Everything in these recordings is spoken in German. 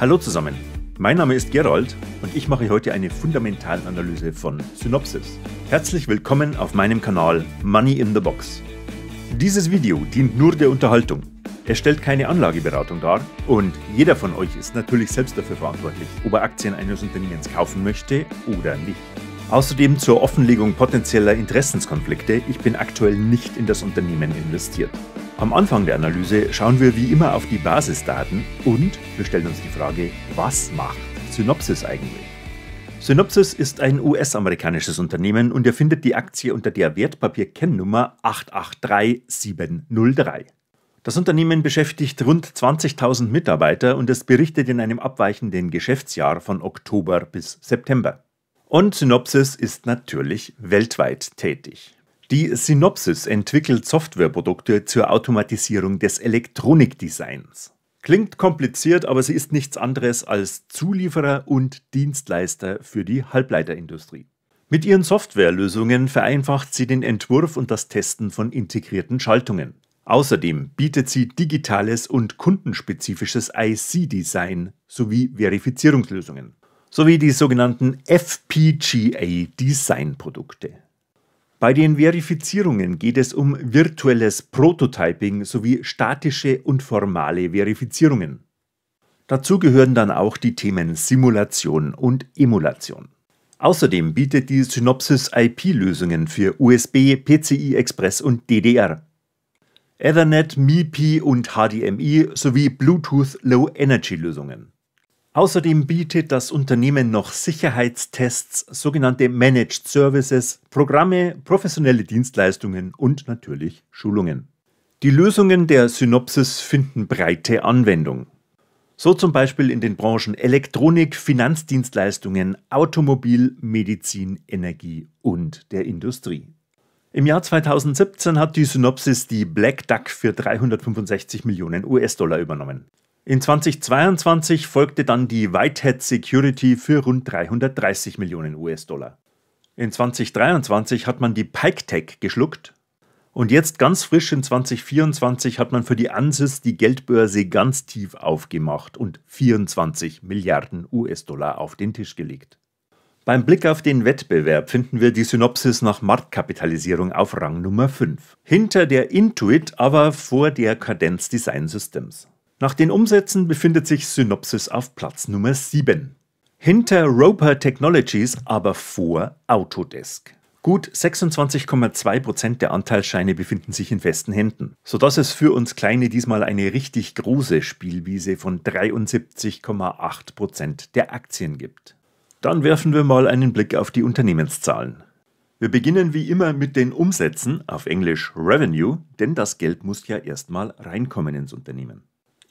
Hallo zusammen, mein Name ist Gerald und ich mache heute eine Fundamentalanalyse von Synopsis. Herzlich willkommen auf meinem Kanal Money in the Box. Dieses Video dient nur der Unterhaltung. Es stellt keine Anlageberatung dar und jeder von euch ist natürlich selbst dafür verantwortlich, ob er Aktien eines Unternehmens kaufen möchte oder nicht. Außerdem zur Offenlegung potenzieller Interessenskonflikte, ich bin aktuell nicht in das Unternehmen investiert. Am Anfang der Analyse schauen wir wie immer auf die Basisdaten und wir stellen uns die Frage, was macht Synopsys eigentlich? Synopsys ist ein US-amerikanisches Unternehmen und erfindet die Aktie unter der Wertpapierkennnummer 883703. Das Unternehmen beschäftigt rund 20.000 Mitarbeiter und es berichtet in einem abweichenden Geschäftsjahr von Oktober bis September. Und Synopsys ist natürlich weltweit tätig. Die Synopsis entwickelt Softwareprodukte zur Automatisierung des Elektronikdesigns. Klingt kompliziert, aber sie ist nichts anderes als Zulieferer und Dienstleister für die Halbleiterindustrie. Mit ihren Softwarelösungen vereinfacht sie den Entwurf und das Testen von integrierten Schaltungen. Außerdem bietet sie digitales und kundenspezifisches IC-Design sowie Verifizierungslösungen sowie die sogenannten FPGA-Designprodukte. Bei den Verifizierungen geht es um virtuelles Prototyping sowie statische und formale Verifizierungen. Dazu gehören dann auch die Themen Simulation und Emulation. Außerdem bietet die Synopsys IP-Lösungen für USB, PCI Express und DDR. Ethernet, MIPI und HDMI sowie Bluetooth Low Energy Lösungen. Außerdem bietet das Unternehmen noch Sicherheitstests, sogenannte Managed Services, Programme, professionelle Dienstleistungen und natürlich Schulungen. Die Lösungen der Synopsis finden breite Anwendung. So zum Beispiel in den Branchen Elektronik, Finanzdienstleistungen, Automobil, Medizin, Energie und der Industrie. Im Jahr 2017 hat die Synopsis die Black Duck für 365 Millionen US-Dollar übernommen. In 2022 folgte dann die Whitehead Security für rund 330 Millionen US-Dollar. In 2023 hat man die PikeTech geschluckt und jetzt ganz frisch in 2024 hat man für die ANSYS die Geldbörse ganz tief aufgemacht und 24 Milliarden US-Dollar auf den Tisch gelegt. Beim Blick auf den Wettbewerb finden wir die Synopsis nach Marktkapitalisierung auf Rang Nummer 5. Hinter der Intuit, aber vor der Cadence Design Systems. Nach den Umsätzen befindet sich Synopsis auf Platz Nummer 7. Hinter Roper Technologies, aber vor Autodesk. Gut 26,2% der Anteilsscheine befinden sich in festen Händen, sodass es für uns Kleine diesmal eine richtig große Spielwiese von 73,8% der Aktien gibt. Dann werfen wir mal einen Blick auf die Unternehmenszahlen. Wir beginnen wie immer mit den Umsätzen, auf Englisch Revenue, denn das Geld muss ja erstmal reinkommen ins Unternehmen.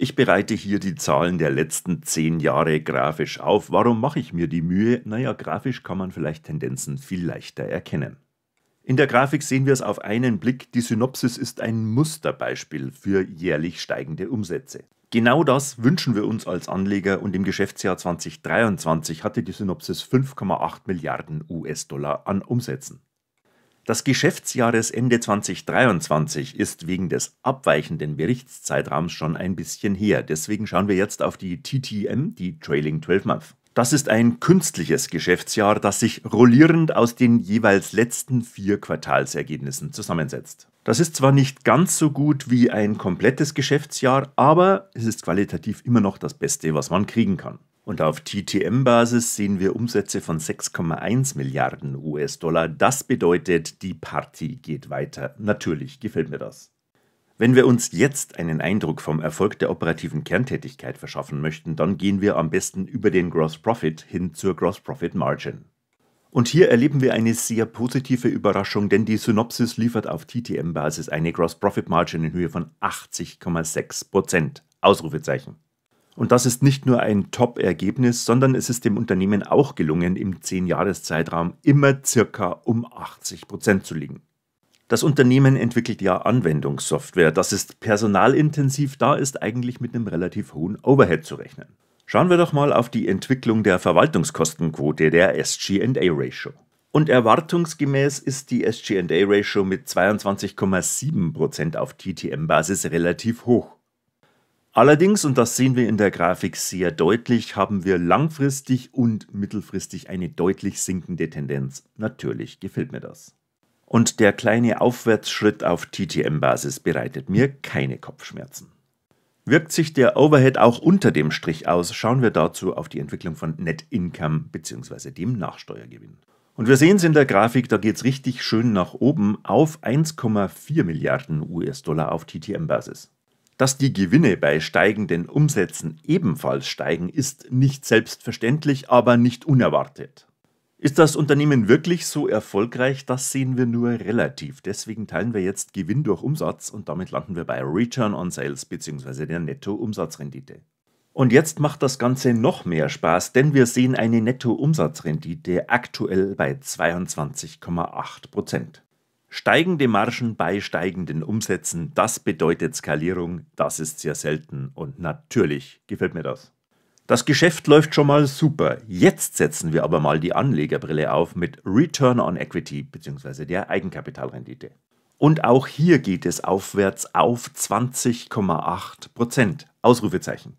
Ich bereite hier die Zahlen der letzten zehn Jahre grafisch auf. Warum mache ich mir die Mühe? Naja, grafisch kann man vielleicht Tendenzen viel leichter erkennen. In der Grafik sehen wir es auf einen Blick, die Synopsis ist ein Musterbeispiel für jährlich steigende Umsätze. Genau das wünschen wir uns als Anleger und im Geschäftsjahr 2023 hatte die Synopsis 5,8 Milliarden US-Dollar an Umsätzen. Das Geschäftsjahresende 2023 ist wegen des abweichenden Berichtszeitraums schon ein bisschen her. Deswegen schauen wir jetzt auf die TTM, die Trailing 12 Month. Das ist ein künstliches Geschäftsjahr, das sich rollierend aus den jeweils letzten vier Quartalsergebnissen zusammensetzt. Das ist zwar nicht ganz so gut wie ein komplettes Geschäftsjahr, aber es ist qualitativ immer noch das Beste, was man kriegen kann. Und auf TTM-Basis sehen wir Umsätze von 6,1 Milliarden US-Dollar. Das bedeutet, die Party geht weiter. Natürlich gefällt mir das. Wenn wir uns jetzt einen Eindruck vom Erfolg der operativen Kerntätigkeit verschaffen möchten, dann gehen wir am besten über den Gross Profit hin zur Gross Profit Margin. Und hier erleben wir eine sehr positive Überraschung, denn die Synopsis liefert auf TTM-Basis eine Gross Profit Margin in Höhe von 80,6 Prozent. Ausrufezeichen. Und das ist nicht nur ein Top-Ergebnis, sondern es ist dem Unternehmen auch gelungen, im 10-Jahres-Zeitraum immer circa um 80 Prozent zu liegen. Das Unternehmen entwickelt ja Anwendungssoftware. Das ist personalintensiv, da ist eigentlich mit einem relativ hohen Overhead zu rechnen. Schauen wir doch mal auf die Entwicklung der Verwaltungskostenquote, der SG&A-Ratio. Und erwartungsgemäß ist die SG&A-Ratio mit 22,7% auf TTM-Basis relativ hoch. Allerdings, und das sehen wir in der Grafik sehr deutlich, haben wir langfristig und mittelfristig eine deutlich sinkende Tendenz. Natürlich gefällt mir das. Und der kleine Aufwärtsschritt auf TTM-Basis bereitet mir keine Kopfschmerzen. Wirkt sich der Overhead auch unter dem Strich aus, schauen wir dazu auf die Entwicklung von Net Income bzw. dem Nachsteuergewinn. Und wir sehen es in der Grafik, da geht es richtig schön nach oben auf 1,4 Milliarden US-Dollar auf TTM-Basis. Dass die Gewinne bei steigenden Umsätzen ebenfalls steigen, ist nicht selbstverständlich, aber nicht unerwartet. Ist das Unternehmen wirklich so erfolgreich? Das sehen wir nur relativ. Deswegen teilen wir jetzt Gewinn durch Umsatz und damit landen wir bei Return on Sales bzw. der Netto-Umsatzrendite. Und jetzt macht das Ganze noch mehr Spaß, denn wir sehen eine Netto-Umsatzrendite aktuell bei 22,8%. Steigende Margen bei steigenden Umsätzen, das bedeutet Skalierung, das ist sehr selten und natürlich gefällt mir das. Das Geschäft läuft schon mal super. Jetzt setzen wir aber mal die Anlegerbrille auf mit Return on Equity bzw. der Eigenkapitalrendite. Und auch hier geht es aufwärts auf 20,8 Prozent. Ausrufezeichen.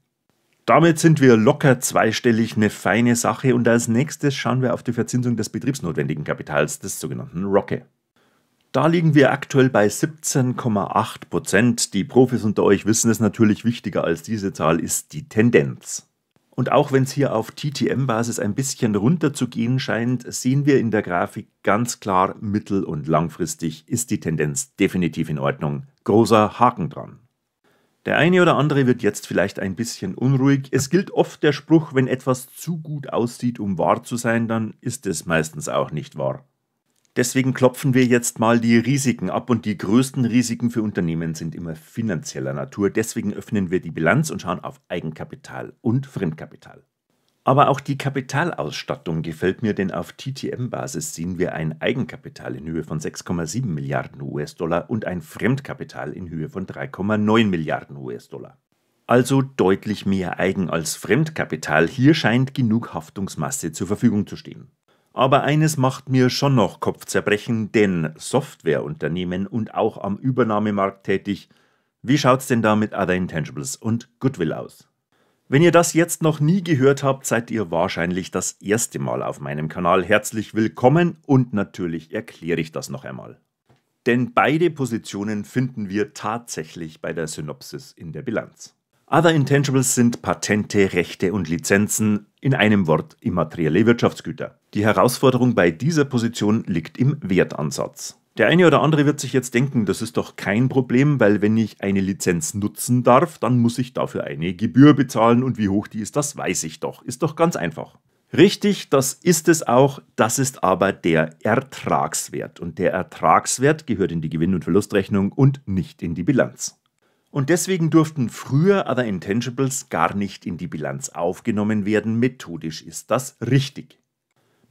Damit sind wir locker zweistellig, eine feine Sache. Und als nächstes schauen wir auf die Verzinsung des betriebsnotwendigen Kapitals, des sogenannten Rocke. Da liegen wir aktuell bei 17,8 Prozent. Die Profis unter euch wissen es natürlich, wichtiger als diese Zahl ist die Tendenz. Und auch wenn es hier auf TTM-Basis ein bisschen runter zu gehen scheint, sehen wir in der Grafik ganz klar, mittel- und langfristig ist die Tendenz definitiv in Ordnung. Großer Haken dran. Der eine oder andere wird jetzt vielleicht ein bisschen unruhig. Es gilt oft der Spruch, wenn etwas zu gut aussieht, um wahr zu sein, dann ist es meistens auch nicht wahr. Deswegen klopfen wir jetzt mal die Risiken ab und die größten Risiken für Unternehmen sind immer finanzieller Natur. Deswegen öffnen wir die Bilanz und schauen auf Eigenkapital und Fremdkapital. Aber auch die Kapitalausstattung gefällt mir, denn auf TTM-Basis sehen wir ein Eigenkapital in Höhe von 6,7 Milliarden US-Dollar und ein Fremdkapital in Höhe von 3,9 Milliarden US-Dollar. Also deutlich mehr Eigen als Fremdkapital. Hier scheint genug Haftungsmasse zur Verfügung zu stehen. Aber eines macht mir schon noch Kopfzerbrechen, denn Softwareunternehmen und auch am Übernahmemarkt tätig, wie schaut's denn da mit Other Intangibles und Goodwill aus? Wenn ihr das jetzt noch nie gehört habt, seid ihr wahrscheinlich das erste Mal auf meinem Kanal. Herzlich willkommen und natürlich erkläre ich das noch einmal. Denn beide Positionen finden wir tatsächlich bei der Synopsis in der Bilanz. Other Intangibles sind Patente, Rechte und Lizenzen, in einem Wort immaterielle Wirtschaftsgüter. Die Herausforderung bei dieser Position liegt im Wertansatz. Der eine oder andere wird sich jetzt denken, das ist doch kein Problem, weil wenn ich eine Lizenz nutzen darf, dann muss ich dafür eine Gebühr bezahlen und wie hoch die ist, das weiß ich doch. Ist doch ganz einfach. Richtig, das ist es auch, das ist aber der Ertragswert und der Ertragswert gehört in die Gewinn- und Verlustrechnung und nicht in die Bilanz. Und deswegen durften früher Other Intangibles gar nicht in die Bilanz aufgenommen werden. Methodisch ist das richtig.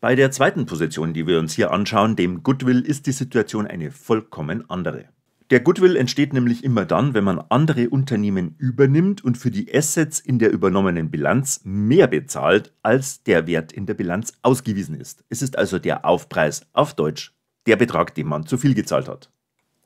Bei der zweiten Position, die wir uns hier anschauen, dem Goodwill, ist die Situation eine vollkommen andere. Der Goodwill entsteht nämlich immer dann, wenn man andere Unternehmen übernimmt und für die Assets in der übernommenen Bilanz mehr bezahlt, als der Wert in der Bilanz ausgewiesen ist. Es ist also der Aufpreis auf Deutsch, der Betrag, den man zu viel gezahlt hat.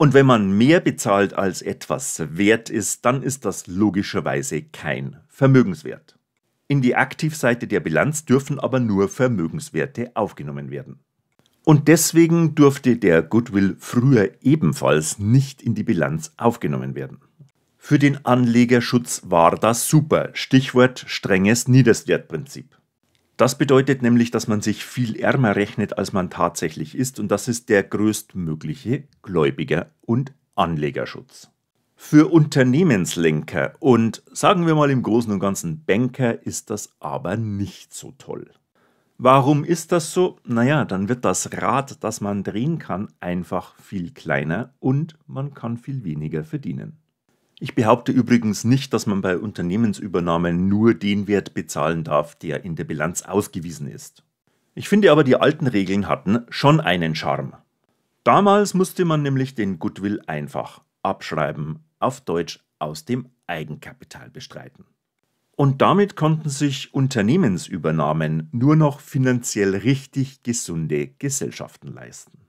Und wenn man mehr bezahlt, als etwas wert ist, dann ist das logischerweise kein Vermögenswert. In die Aktivseite der Bilanz dürfen aber nur Vermögenswerte aufgenommen werden. Und deswegen durfte der Goodwill früher ebenfalls nicht in die Bilanz aufgenommen werden. Für den Anlegerschutz war das super. Stichwort strenges Niederswertprinzip. Das bedeutet nämlich, dass man sich viel ärmer rechnet, als man tatsächlich ist, und das ist der größtmögliche Gläubiger- und Anlegerschutz. Für Unternehmenslenker und sagen wir mal im Großen und Ganzen Banker ist das aber nicht so toll. Warum ist das so? Naja, dann wird das Rad, das man drehen kann, einfach viel kleiner und man kann viel weniger verdienen. Ich behaupte übrigens nicht, dass man bei Unternehmensübernahmen nur den Wert bezahlen darf, der in der Bilanz ausgewiesen ist. Ich finde aber, die alten Regeln hatten schon einen Charme. Damals musste man nämlich den Goodwill einfach abschreiben, auf Deutsch aus dem Eigenkapital bestreiten. Und damit konnten sich Unternehmensübernahmen nur noch finanziell richtig gesunde Gesellschaften leisten.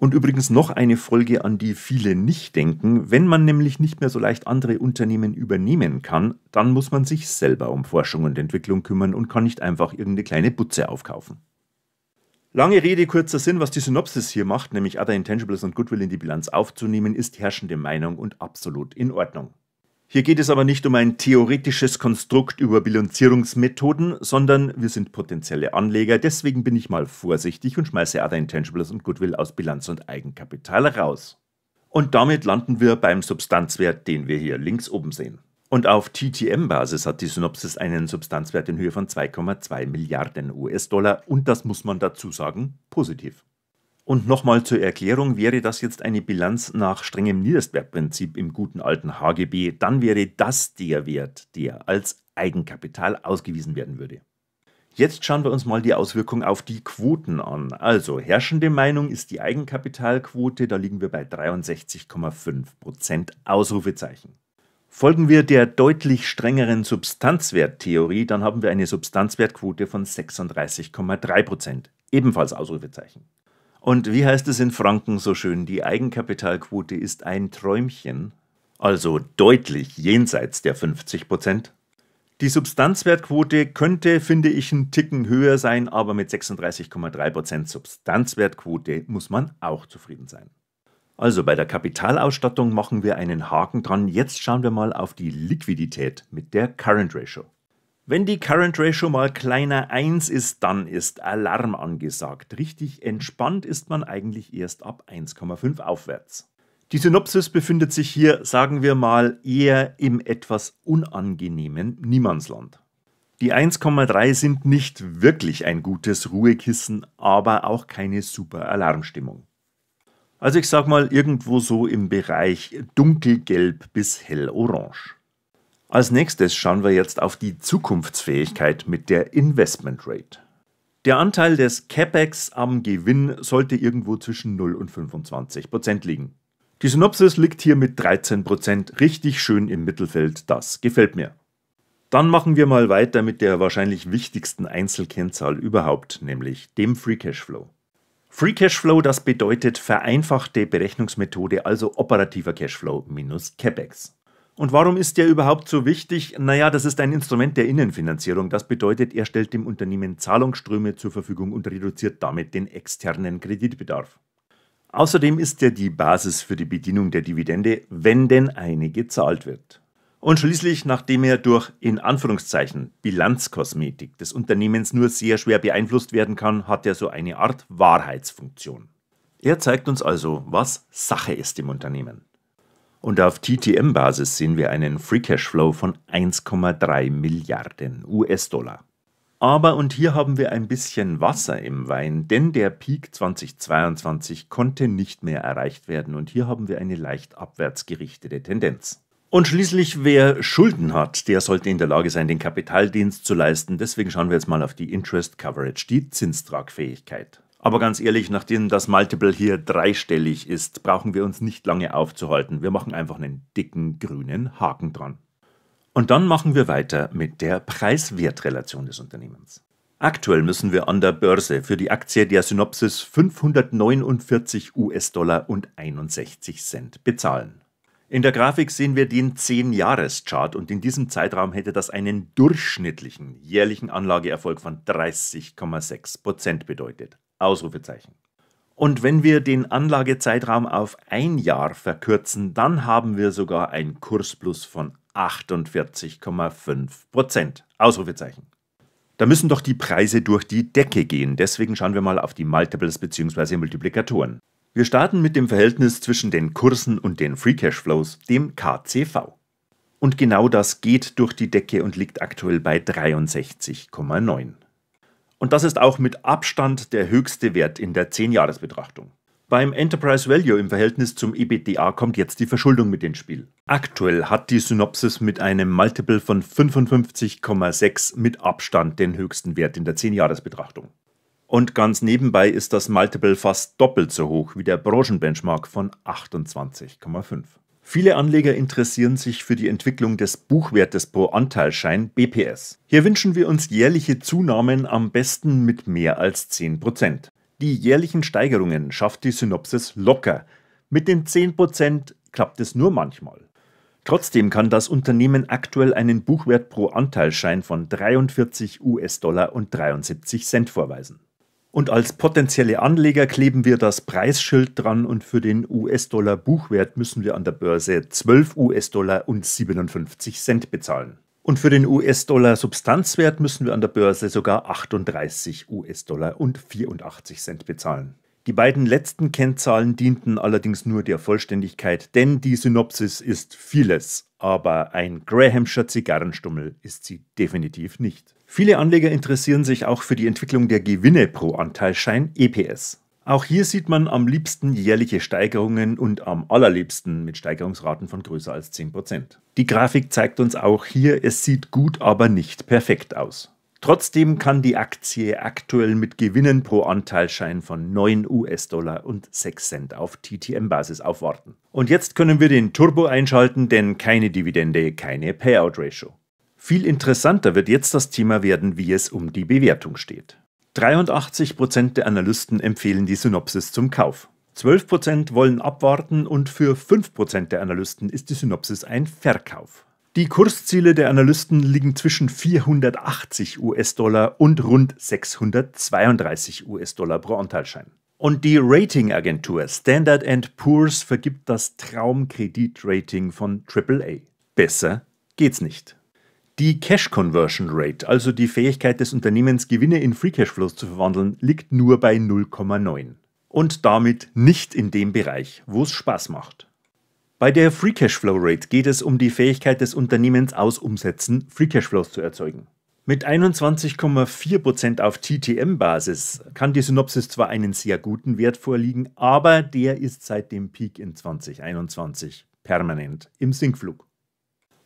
Und übrigens noch eine Folge, an die viele nicht denken. Wenn man nämlich nicht mehr so leicht andere Unternehmen übernehmen kann, dann muss man sich selber um Forschung und Entwicklung kümmern und kann nicht einfach irgendeine kleine Butze aufkaufen. Lange Rede, kurzer Sinn, was die Synopsis hier macht, nämlich Other Intangibles und Goodwill in die Bilanz aufzunehmen, ist herrschende Meinung und absolut in Ordnung. Hier geht es aber nicht um ein theoretisches Konstrukt über Bilanzierungsmethoden, sondern wir sind potenzielle Anleger, deswegen bin ich mal vorsichtig und schmeiße Other Intangibles und Goodwill aus Bilanz und Eigenkapital raus. Und damit landen wir beim Substanzwert, den wir hier links oben sehen. Und auf TTM-Basis hat die Synopsis einen Substanzwert in Höhe von 2,2 Milliarden US-Dollar und das muss man dazu sagen, positiv. Und nochmal zur Erklärung, wäre das jetzt eine Bilanz nach strengem niedersberg im guten alten HGB, dann wäre das der Wert, der als Eigenkapital ausgewiesen werden würde. Jetzt schauen wir uns mal die Auswirkung auf die Quoten an. Also herrschende Meinung ist die Eigenkapitalquote, da liegen wir bei 63,5% Ausrufezeichen. Folgen wir der deutlich strengeren Substanzwerttheorie, dann haben wir eine Substanzwertquote von 36,3%, ebenfalls Ausrufezeichen. Und wie heißt es in Franken so schön, die Eigenkapitalquote ist ein Träumchen, also deutlich jenseits der 50 Prozent. Die Substanzwertquote könnte, finde ich, einen Ticken höher sein, aber mit 36,3% Substanzwertquote muss man auch zufrieden sein. Also bei der Kapitalausstattung machen wir einen Haken dran. Jetzt schauen wir mal auf die Liquidität mit der Current Ratio. Wenn die Current Ratio mal kleiner 1 ist, dann ist Alarm angesagt. Richtig entspannt ist man eigentlich erst ab 1,5 aufwärts. Die Synopsis befindet sich hier, sagen wir mal, eher im etwas unangenehmen Niemandsland. Die 1,3 sind nicht wirklich ein gutes Ruhekissen, aber auch keine super Alarmstimmung. Also ich sag mal irgendwo so im Bereich dunkelgelb bis hellorange. Als nächstes schauen wir jetzt auf die Zukunftsfähigkeit mit der Investment Rate. Der Anteil des CapEx am Gewinn sollte irgendwo zwischen 0 und 25 Prozent liegen. Die Synopsis liegt hier mit 13 Prozent richtig schön im Mittelfeld, das gefällt mir. Dann machen wir mal weiter mit der wahrscheinlich wichtigsten Einzelkennzahl überhaupt, nämlich dem Free Cashflow. Free Cashflow, das bedeutet vereinfachte Berechnungsmethode, also operativer Cashflow minus CapEx. Und warum ist der überhaupt so wichtig? Naja, das ist ein Instrument der Innenfinanzierung. Das bedeutet, er stellt dem Unternehmen Zahlungsströme zur Verfügung und reduziert damit den externen Kreditbedarf. Außerdem ist er die Basis für die Bedienung der Dividende, wenn denn eine gezahlt wird. Und schließlich, nachdem er durch in Anführungszeichen Bilanzkosmetik des Unternehmens nur sehr schwer beeinflusst werden kann, hat er so eine Art Wahrheitsfunktion. Er zeigt uns also, was Sache ist im Unternehmen. Und auf TTM-Basis sehen wir einen Free Cash Flow von 1,3 Milliarden US-Dollar. Aber und hier haben wir ein bisschen Wasser im Wein, denn der Peak 2022 konnte nicht mehr erreicht werden und hier haben wir eine leicht abwärts gerichtete Tendenz. Und schließlich, wer Schulden hat, der sollte in der Lage sein, den Kapitaldienst zu leisten. Deswegen schauen wir jetzt mal auf die Interest Coverage, die Zinstragfähigkeit. Aber ganz ehrlich, nachdem das Multiple hier dreistellig ist, brauchen wir uns nicht lange aufzuhalten. Wir machen einfach einen dicken grünen Haken dran. Und dann machen wir weiter mit der preis des Unternehmens. Aktuell müssen wir an der Börse für die Aktie der Synopsis 549 US-Dollar und 61 Cent bezahlen. In der Grafik sehen wir den 10-Jahres-Chart und in diesem Zeitraum hätte das einen durchschnittlichen jährlichen Anlageerfolg von 30,6 bedeutet. Ausrufezeichen. Und wenn wir den Anlagezeitraum auf ein Jahr verkürzen, dann haben wir sogar ein Kursplus von 48,5 Prozent. Ausrufezeichen. Da müssen doch die Preise durch die Decke gehen. Deswegen schauen wir mal auf die Multiples bzw. Multiplikatoren. Wir starten mit dem Verhältnis zwischen den Kursen und den Free Cash Flows, dem KCV. Und genau das geht durch die Decke und liegt aktuell bei 63,9. Und das ist auch mit Abstand der höchste Wert in der 10-Jahres-Betrachtung. Beim Enterprise Value im Verhältnis zum EBITDA kommt jetzt die Verschuldung mit ins Spiel. Aktuell hat die Synopsis mit einem Multiple von 55,6 mit Abstand den höchsten Wert in der 10-Jahres-Betrachtung. Und ganz nebenbei ist das Multiple fast doppelt so hoch wie der Branchenbenchmark von 28,5. Viele Anleger interessieren sich für die Entwicklung des Buchwertes pro Anteilschein BPS. Hier wünschen wir uns jährliche Zunahmen am besten mit mehr als 10%. Die jährlichen Steigerungen schafft die Synopsis locker. Mit den 10% klappt es nur manchmal. Trotzdem kann das Unternehmen aktuell einen Buchwert pro Anteilschein von 43 US-Dollar und 73 Cent vorweisen. Und als potenzielle Anleger kleben wir das Preisschild dran und für den US-Dollar Buchwert müssen wir an der Börse 12 US-Dollar und 57 Cent bezahlen. Und für den US-Dollar Substanzwert müssen wir an der Börse sogar 38 US-Dollar und 84 Cent bezahlen. Die beiden letzten Kennzahlen dienten allerdings nur der Vollständigkeit, denn die Synopsis ist vieles, aber ein Grahamscher Zigarrenstummel ist sie definitiv nicht. Viele Anleger interessieren sich auch für die Entwicklung der Gewinne pro Anteilschein EPS. Auch hier sieht man am liebsten jährliche Steigerungen und am allerliebsten mit Steigerungsraten von größer als 10%. Die Grafik zeigt uns auch hier, es sieht gut, aber nicht perfekt aus. Trotzdem kann die Aktie aktuell mit Gewinnen pro Anteilschein von 9 US-Dollar und 6 Cent auf TTM-Basis aufwarten. Und jetzt können wir den Turbo einschalten, denn keine Dividende, keine Payout-Ratio. Viel interessanter wird jetzt das Thema werden, wie es um die Bewertung steht. 83% der Analysten empfehlen die Synopsis zum Kauf. 12% wollen abwarten und für 5% der Analysten ist die Synopsis ein Verkauf. Die Kursziele der Analysten liegen zwischen 480 US-Dollar und rund 632 US-Dollar pro Anteilschein. Und die Ratingagentur Standard Poor's vergibt das Traumkreditrating von AAA. Besser geht's nicht. Die Cash Conversion Rate, also die Fähigkeit des Unternehmens, Gewinne in Free Cash Flows zu verwandeln, liegt nur bei 0,9. Und damit nicht in dem Bereich, wo es Spaß macht. Bei der Free Cash Flow Rate geht es um die Fähigkeit des Unternehmens aus Umsätzen, Free Cash Flows zu erzeugen. Mit 21,4% auf TTM-Basis kann die Synopsis zwar einen sehr guten Wert vorliegen, aber der ist seit dem Peak in 2021 permanent im Sinkflug.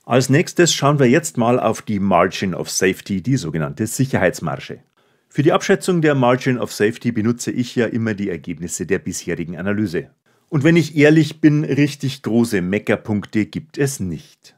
Als nächstes schauen wir jetzt mal auf die Margin of Safety, die sogenannte Sicherheitsmarge. Für die Abschätzung der Margin of Safety benutze ich ja immer die Ergebnisse der bisherigen Analyse. Und wenn ich ehrlich bin, richtig große Meckerpunkte gibt es nicht.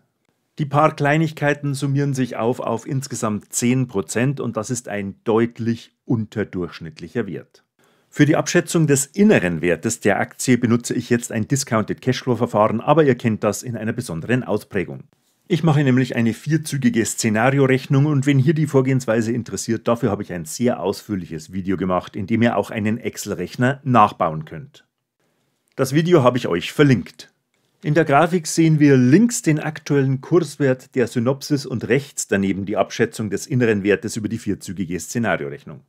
Die paar Kleinigkeiten summieren sich auf auf insgesamt 10% und das ist ein deutlich unterdurchschnittlicher Wert. Für die Abschätzung des inneren Wertes der Aktie benutze ich jetzt ein Discounted Cashflow-Verfahren, aber ihr kennt das in einer besonderen Ausprägung. Ich mache nämlich eine vierzügige Szenariorechnung und wenn hier die Vorgehensweise interessiert, dafür habe ich ein sehr ausführliches Video gemacht, in dem ihr auch einen Excel-Rechner nachbauen könnt. Das Video habe ich euch verlinkt. In der Grafik sehen wir links den aktuellen Kurswert der Synopsis und rechts daneben die Abschätzung des inneren Wertes über die vierzügige Szenariorechnung.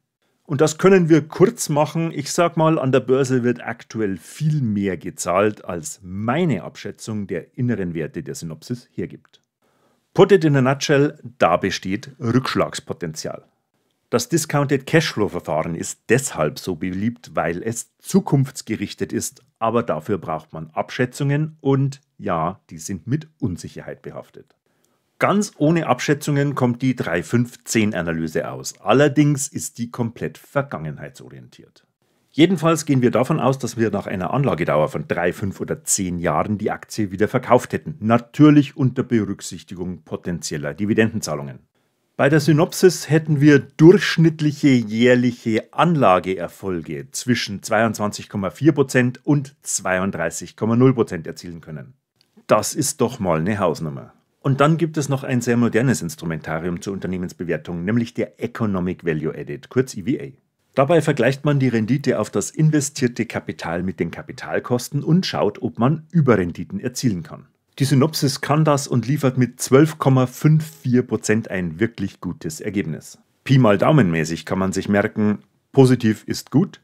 Und das können wir kurz machen. Ich sag mal, an der Börse wird aktuell viel mehr gezahlt, als meine Abschätzung der inneren Werte der Synopsis hergibt. Put it in a nutshell, da besteht Rückschlagspotenzial. Das Discounted Cashflow-Verfahren ist deshalb so beliebt, weil es zukunftsgerichtet ist, aber dafür braucht man Abschätzungen und ja, die sind mit Unsicherheit behaftet. Ganz ohne Abschätzungen kommt die 3.5.10-Analyse aus. Allerdings ist die komplett vergangenheitsorientiert. Jedenfalls gehen wir davon aus, dass wir nach einer Anlagedauer von drei, fünf oder zehn Jahren die Aktie wieder verkauft hätten. Natürlich unter Berücksichtigung potenzieller Dividendenzahlungen. Bei der Synopsis hätten wir durchschnittliche jährliche Anlageerfolge zwischen 22,4% und 32,0% erzielen können. Das ist doch mal eine Hausnummer. Und dann gibt es noch ein sehr modernes Instrumentarium zur Unternehmensbewertung, nämlich der Economic Value Added, kurz EVA. Dabei vergleicht man die Rendite auf das investierte Kapital mit den Kapitalkosten und schaut, ob man Überrenditen erzielen kann. Die Synopsis kann das und liefert mit 12,54% ein wirklich gutes Ergebnis. Pi mal Daumenmäßig kann man sich merken, positiv ist gut,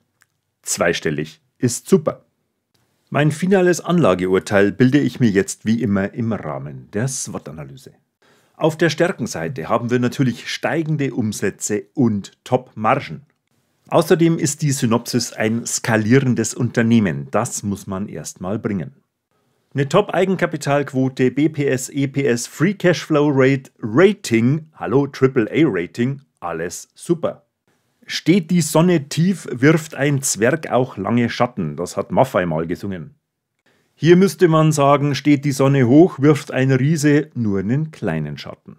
zweistellig ist super. Mein finales Anlageurteil bilde ich mir jetzt wie immer im Rahmen der SWOT-Analyse. Auf der Stärkenseite haben wir natürlich steigende Umsätze und Top-Margen. Außerdem ist die Synopsis ein skalierendes Unternehmen. Das muss man erstmal bringen. Eine Top-Eigenkapitalquote, BPS, EPS, Free Cashflow Rate, Rating, hallo AAA-Rating, alles super. Steht die Sonne tief, wirft ein Zwerg auch lange Schatten, das hat Maffei mal gesungen. Hier müsste man sagen, steht die Sonne hoch, wirft ein Riese nur einen kleinen Schatten.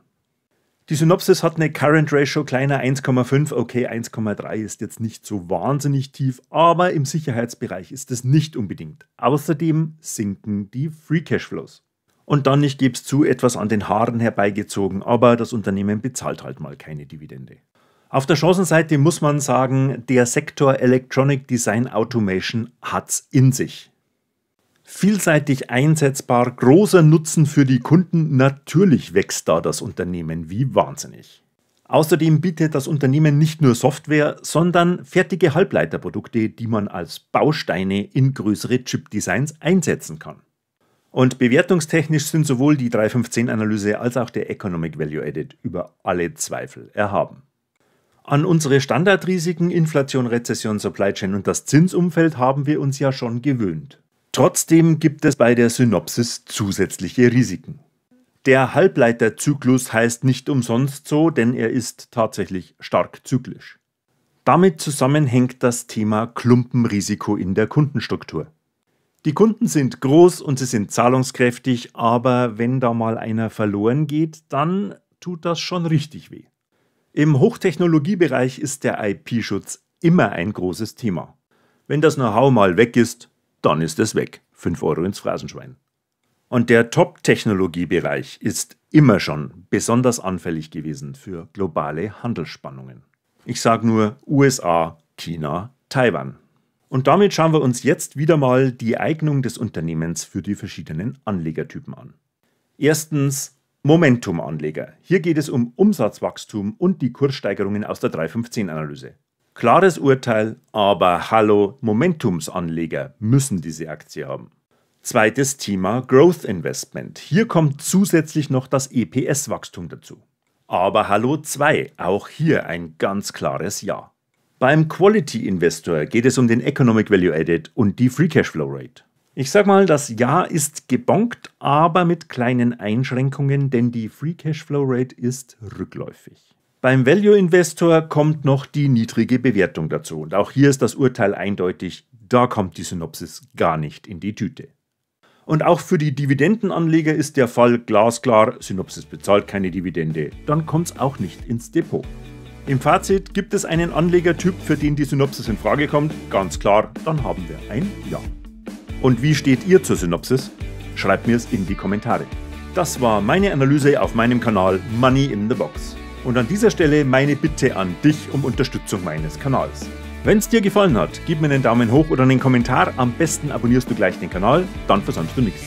Die Synopsis hat eine Current Ratio kleiner 1,5. Okay, 1,3 ist jetzt nicht so wahnsinnig tief, aber im Sicherheitsbereich ist es nicht unbedingt. Außerdem sinken die Free Cash Flows. Und dann, ich gebe es zu, etwas an den Haaren herbeigezogen, aber das Unternehmen bezahlt halt mal keine Dividende. Auf der Chancenseite muss man sagen, der Sektor Electronic Design Automation hat's in sich. Vielseitig einsetzbar, großer Nutzen für die Kunden, natürlich wächst da das Unternehmen wie wahnsinnig. Außerdem bietet das Unternehmen nicht nur Software, sondern fertige Halbleiterprodukte, die man als Bausteine in größere Chip-Designs einsetzen kann. Und bewertungstechnisch sind sowohl die 315-Analyse als auch der Economic Value Added über alle Zweifel erhaben. An unsere Standardrisiken Inflation, Rezession, Supply Chain und das Zinsumfeld haben wir uns ja schon gewöhnt. Trotzdem gibt es bei der Synopsis zusätzliche Risiken. Der Halbleiterzyklus heißt nicht umsonst so, denn er ist tatsächlich stark zyklisch. Damit zusammenhängt das Thema Klumpenrisiko in der Kundenstruktur. Die Kunden sind groß und sie sind zahlungskräftig, aber wenn da mal einer verloren geht, dann tut das schon richtig weh. Im Hochtechnologiebereich ist der IP-Schutz immer ein großes Thema. Wenn das Know-how mal weg ist, dann ist es weg. 5 Euro ins Phrasenschwein. Und der Top-Technologiebereich ist immer schon besonders anfällig gewesen für globale Handelsspannungen. Ich sage nur USA, China, Taiwan. Und damit schauen wir uns jetzt wieder mal die Eignung des Unternehmens für die verschiedenen Anlegertypen an. Erstens Momentum-Anleger. Hier geht es um Umsatzwachstum und die Kurssteigerungen aus der 315-Analyse. Klares Urteil, aber hallo, Momentumsanleger müssen diese Aktie haben. Zweites Thema Growth Investment. Hier kommt zusätzlich noch das EPS-Wachstum dazu. Aber hallo 2, auch hier ein ganz klares Ja. Beim Quality Investor geht es um den Economic Value Added und die Free Cash Flow Rate. Ich sag mal, das Ja ist gebonkt, aber mit kleinen Einschränkungen, denn die Free Cash Flow Rate ist rückläufig. Beim Value Investor kommt noch die niedrige Bewertung dazu. Und auch hier ist das Urteil eindeutig, da kommt die Synopsis gar nicht in die Tüte. Und auch für die Dividendenanleger ist der Fall glasklar, Synopsis bezahlt keine Dividende, dann kommt es auch nicht ins Depot. Im Fazit gibt es einen Anlegertyp, für den die Synopsis in Frage kommt, ganz klar, dann haben wir ein Ja. Und wie steht ihr zur Synopsis? Schreibt mir es in die Kommentare. Das war meine Analyse auf meinem Kanal Money in the Box. Und an dieser Stelle meine Bitte an dich um Unterstützung meines Kanals. Wenn es dir gefallen hat, gib mir einen Daumen hoch oder einen Kommentar. Am besten abonnierst du gleich den Kanal, dann versäumst du nichts.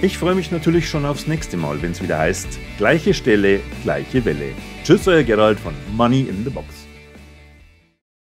Ich freue mich natürlich schon aufs nächste Mal, wenn es wieder heißt: gleiche Stelle, gleiche Welle. Tschüss, euer Gerald von Money in the Box.